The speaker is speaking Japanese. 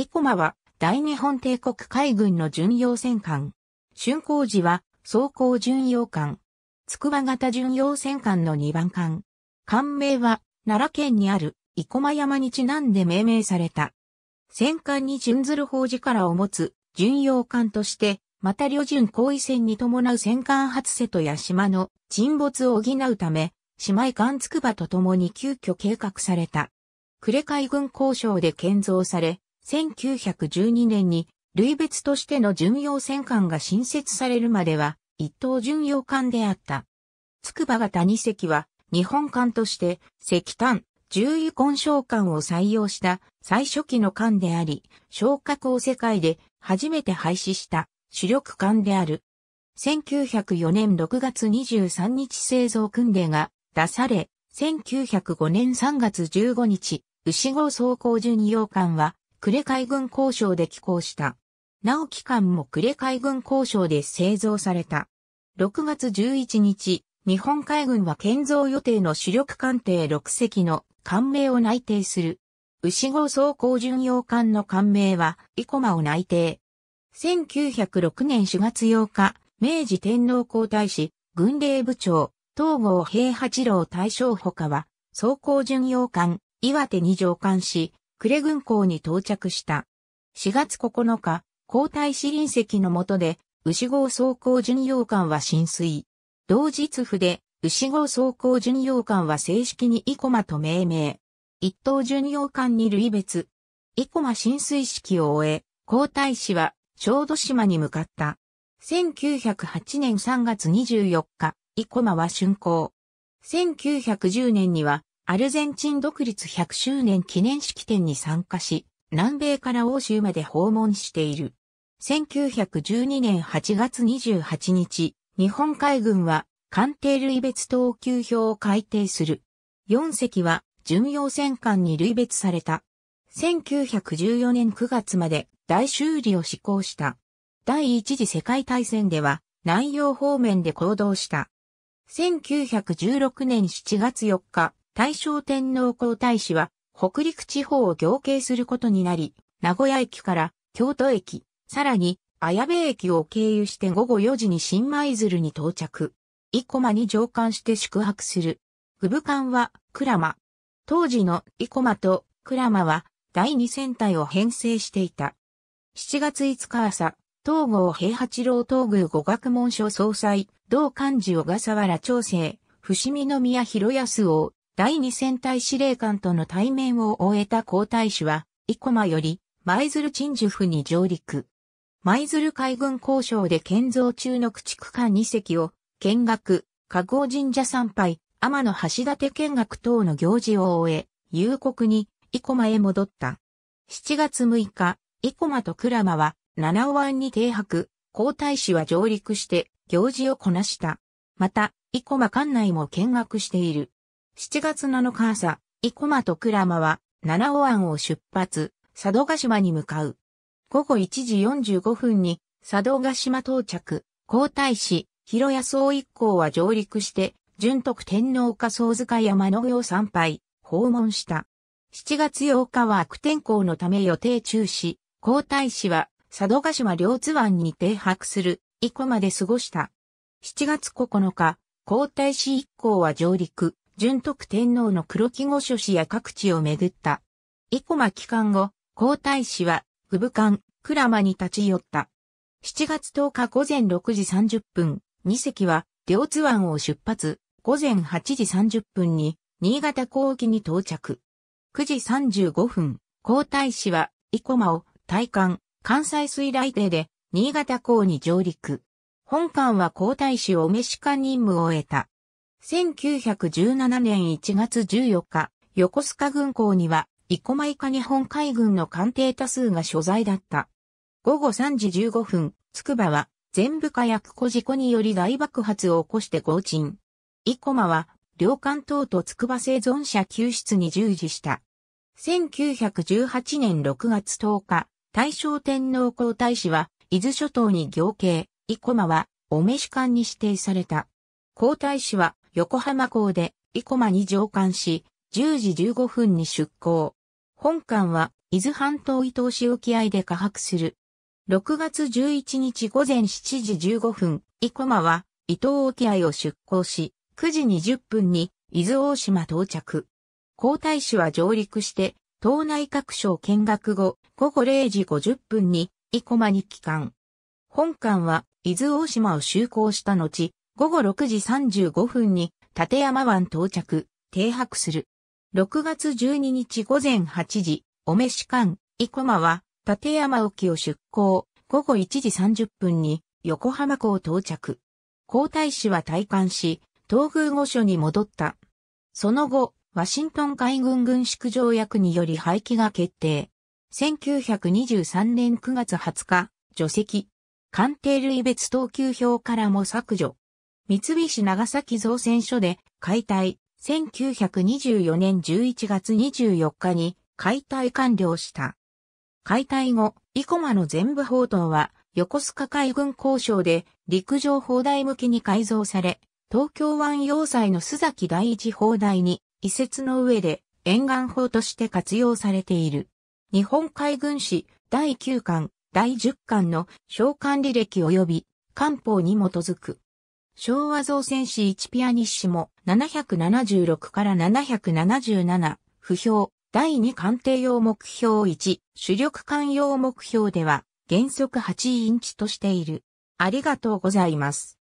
生駒は大日本帝国海軍の巡洋戦艦。春工寺は装甲巡洋艦。筑波型巡洋戦艦の2番艦。艦名は奈良県にある生駒山にちなんで命名された。戦艦に準ずる法らを持つ巡洋艦として、また旅順行為戦に伴う戦艦初瀬戸や島の沈没を補うため、姉妹艦筑波と共に急遽計画された。呉海軍交渉で建造され、1912年に類別としての巡洋戦艦が新設されるまでは一等巡洋艦であった。筑波型二隻は日本艦として石炭、重油根焼艦を採用した最初期の艦であり、昇格を世界で初めて廃止した主力艦である。1904年6月23日製造訓練が出され、1905年3月15日、牛号走行巡洋艦は呉海軍交渉で寄港した。なお期間も呉海軍交渉で製造された。6月11日、日本海軍は建造予定の主力艦艇6隻の艦名を内定する。牛号装甲巡洋艦の艦名は、イコマを内定。1906年4月8日、明治天皇皇太子、軍令部長、東郷平八郎大将他は、装甲巡洋艦、岩手に上艦し、クレ軍港に到着した。4月9日、皇太子隣席の下で、牛号装甲巡洋艦は浸水。同日府で、牛号装甲巡洋艦は正式に生駒と命名。一等巡洋艦に類別。生駒浸水式を終え、皇太子は小豆島に向かった。1908年3月24日、生駒は竣工。1910年にはアルゼンチン独立100周年記念式典に参加し、南米から欧州まで訪問している。1912年8月28日、日本海軍は艦艇類別等級表を改定する。4隻は巡洋戦艦に類別された。1914年9月まで大修理を施行した。第一次世界大戦では南洋方面で行動した。1916年7月4日、大正天皇皇太子は、北陸地方を行経することになり、名古屋駅から京都駅、さらに綾部駅を経由して午後4時に新舞鶴に到着。生駒に乗艦して宿泊する。具部官は鞍馬。当時の生駒と鞍馬は第二戦隊を編成していた。7月5日朝、東郷平八郎東宮語学門書総裁、同漢字小笠原長生、伏見宮広安王、第二戦隊司令官との対面を終えた皇太子は、生駒より、舞鶴鎮守府に上陸。舞鶴海軍交渉で建造中の駆逐艦2隻を、見学、加護神社参拝、天の橋立見学等の行事を終え、夕刻に、生駒へ戻った。7月6日、生駒と鞍馬は、七尾湾に停泊、皇太子は上陸して、行事をこなした。また、生駒館内も見学している。7月7日朝、生駒と倉間は七尾湾を出発、佐渡島に向かう。午後1時45分に佐渡島到着、皇太子、広安総一行は上陸して、純徳天皇家総塚山のを参拝、訪問した。7月8日は悪天候のため予定中止、皇太子は佐渡島両津湾に停泊する、生駒で過ごした。7月9日、皇太子一行は上陸、順徳天皇の黒木御所氏や各地を巡った。生駒帰還後、皇太子は、武武館、倉間に立ち寄った。7月10日午前6時30分、二隻は、両津湾を出発、午前8時30分に、新潟港沖に到着。9時35分、皇太子は、生駒を、大感、関西水雷艇で、新潟港に上陸。本艦は皇太子をお召し官任務を終えた。1917年1月14日、横須賀軍港には、生駒以下日本海軍の艦艇多数が所在だった。午後3時15分、筑波は、全部火薬庫事故により大爆発を起こして合沈。生駒は、両艦等と筑波生存者救出に従事した。1918年6月10日、大正天皇皇太子は、伊豆諸島に行刑、生駒は、お召し艦に指定された。皇太子は、横浜港で、生駒に乗艦し、10時15分に出港。本艦は、伊豆半島伊東市沖合で下泊する。6月11日午前7時15分、生駒は、伊東沖合を出港し、9時20分に、伊豆大島到着。皇太子は上陸して、島内各所見学後、午後0時50分に、生駒に帰還。本艦は、伊豆大島を就航した後、午後6時35分に立山湾到着、停泊する。6月12日午前8時、お召し艦、生駒は立山沖を出港、午後1時30分に横浜港到着。皇太子は退官し、東宮御所に戻った。その後、ワシントン海軍軍縮条約により廃棄が決定。1923年9月20日、除籍。艦艇類別等級表からも削除。三菱長崎造船所で解体、1924年11月24日に解体完了した。解体後、生駒の全部砲塔は横須賀海軍交渉で陸上砲台向きに改造され、東京湾要塞の須崎第一砲台に移設の上で沿岸砲として活用されている。日本海軍史第9巻、第10巻の召喚履歴及び官報に基づく。昭和造船士1ピアニッシモ776から777、不評、第2艦艇用目標1、主力艦用目標では、原則8インチとしている。ありがとうございます。